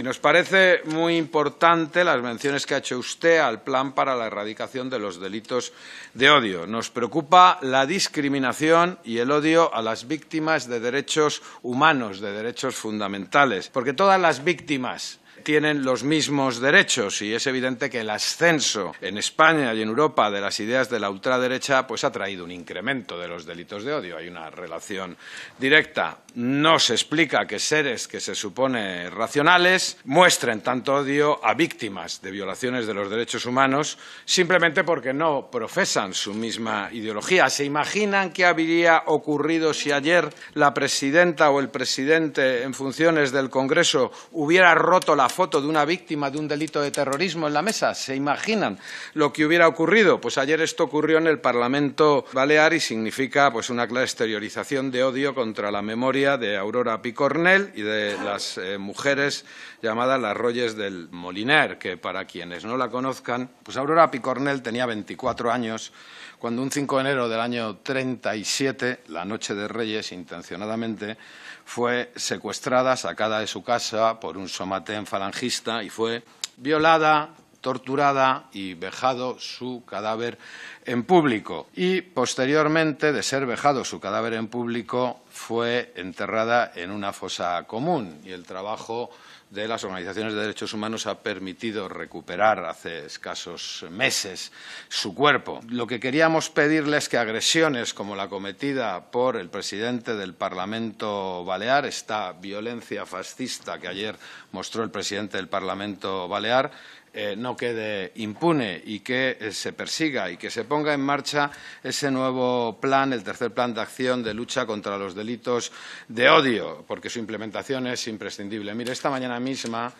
Y nos parece muy importante las menciones que ha hecho usted al plan para la erradicación de los delitos de odio. Nos preocupa la discriminación y el odio a las víctimas de derechos humanos, de derechos fundamentales, porque todas las víctimas tienen los mismos derechos y es evidente que el ascenso en España y en Europa de las ideas de la ultraderecha pues, ha traído un incremento de los delitos de odio. Hay una relación directa. No se explica que seres que se supone racionales muestren tanto odio a víctimas de violaciones de los derechos humanos simplemente porque no profesan su misma ideología. ¿Se imaginan qué habría ocurrido si ayer la presidenta o el presidente en funciones del Congreso hubiera roto la foto de una víctima de un delito de terrorismo en la mesa? ¿Se imaginan lo que hubiera ocurrido? Pues ayer esto ocurrió en el Parlamento Balear y significa pues, una clara exteriorización de odio contra la memoria de Aurora Picornel y de las eh, mujeres llamadas las Royes del Moliner, que para quienes no la conozcan, pues Aurora Picornel tenía 24 años cuando un 5 de enero del año 37, la noche de Reyes, intencionadamente, fue secuestrada, sacada de su casa por un somatén falangista y fue violada, torturada y vejado su cadáver en público. Y posteriormente, de ser vejado su cadáver en público, fue enterrada en una fosa común y el trabajo de las organizaciones de derechos humanos ha permitido recuperar hace escasos meses su cuerpo. Lo que queríamos pedirles es que agresiones como la cometida por el presidente del Parlamento Balear, esta violencia fascista que ayer mostró el presidente del Parlamento Balear, eh, no quede impune y que eh, se persiga y que se ponga en marcha ese nuevo plan, el tercer plan de acción de lucha contra los delitos de odio, porque su implementación es imprescindible. Mire, esta mañana misma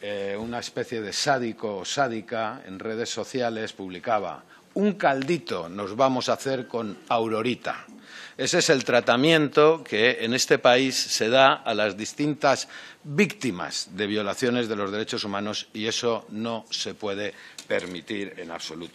eh, una especie de sádico o sádica en redes sociales publicaba un caldito nos vamos a hacer con Aurorita. Ese es el tratamiento que en este país se da a las distintas víctimas de violaciones de los derechos humanos y eso no se puede permitir en absoluto.